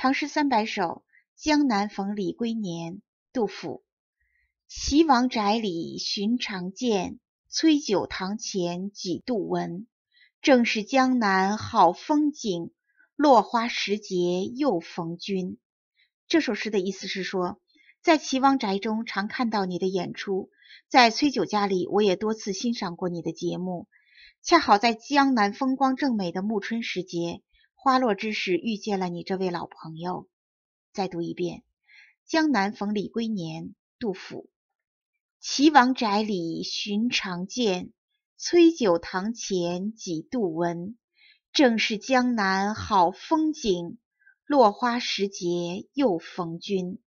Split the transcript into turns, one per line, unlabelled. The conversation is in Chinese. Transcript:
《唐诗三百首》江南逢李龟年，杜甫。岐王宅里寻常见，崔九堂前几度闻。正是江南好风景，落花时节又逢君。这首诗的意思是说，在岐王宅中常看到你的演出，在崔九家里我也多次欣赏过你的节目。恰好在江南风光正美的暮春时节。花落之时遇见了你这位老朋友，再读一遍《江南逢李龟年》杜甫。岐王宅里寻常见，崔九堂前几度闻。正是江南好风景，落花时节又逢君。